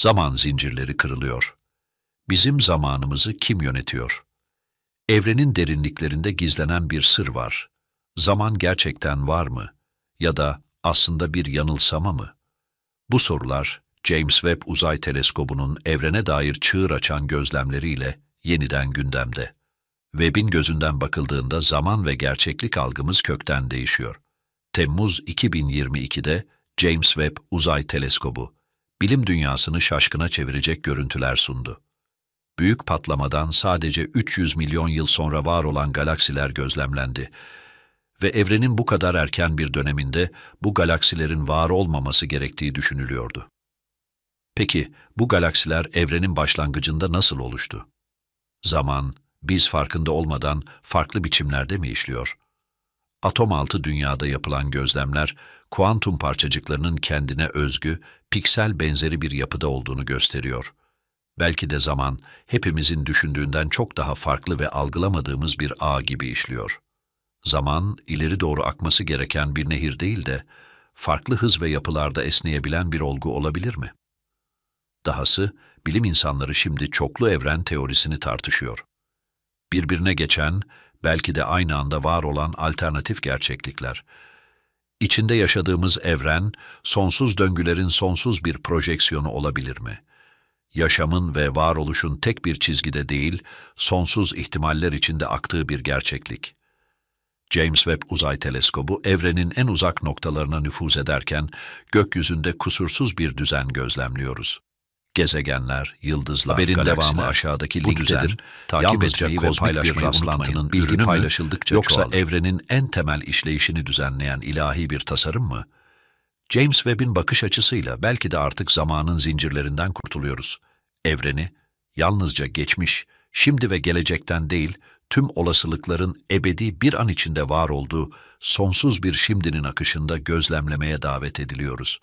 Zaman zincirleri kırılıyor. Bizim zamanımızı kim yönetiyor? Evrenin derinliklerinde gizlenen bir sır var. Zaman gerçekten var mı? Ya da aslında bir yanılsama mı? Bu sorular James Webb Uzay Teleskobu'nun evrene dair çığır açan gözlemleriyle yeniden gündemde. Webb'in gözünden bakıldığında zaman ve gerçeklik algımız kökten değişiyor. Temmuz 2022'de James Webb Uzay Teleskobu bilim dünyasını şaşkına çevirecek görüntüler sundu. Büyük patlamadan sadece 300 milyon yıl sonra var olan galaksiler gözlemlendi ve evrenin bu kadar erken bir döneminde bu galaksilerin var olmaması gerektiği düşünülüyordu. Peki bu galaksiler evrenin başlangıcında nasıl oluştu? Zaman, biz farkında olmadan farklı biçimlerde mi işliyor?'' Atom altı dünyada yapılan gözlemler, kuantum parçacıklarının kendine özgü, piksel benzeri bir yapıda olduğunu gösteriyor. Belki de zaman, hepimizin düşündüğünden çok daha farklı ve algılamadığımız bir ağ gibi işliyor. Zaman, ileri doğru akması gereken bir nehir değil de, farklı hız ve yapılarda esneyebilen bir olgu olabilir mi? Dahası, bilim insanları şimdi çoklu evren teorisini tartışıyor. Birbirine geçen, belki de aynı anda var olan alternatif gerçeklikler. İçinde yaşadığımız evren, sonsuz döngülerin sonsuz bir projeksiyonu olabilir mi? Yaşamın ve varoluşun tek bir çizgide değil, sonsuz ihtimaller içinde aktığı bir gerçeklik. James Webb Uzay Teleskobu evrenin en uzak noktalarına nüfuz ederken gökyüzünde kusursuz bir düzen gözlemliyoruz. Gezegenler, yıldızlar, Haberin galaksiler, devamı aşağıdaki bu Düzen, takip etmeyi ve paylaşmayı rastlantının bilgi mi, paylaşıldıkça yoksa çoğalır. evrenin en temel işleyişini düzenleyen ilahi bir tasarım mı? James Webb'in bakış açısıyla belki de artık zamanın zincirlerinden kurtuluyoruz. Evreni yalnızca geçmiş, şimdi ve gelecekten değil, tüm olasılıkların ebedi bir an içinde var olduğu sonsuz bir şimdinin akışında gözlemlemeye davet ediliyoruz.''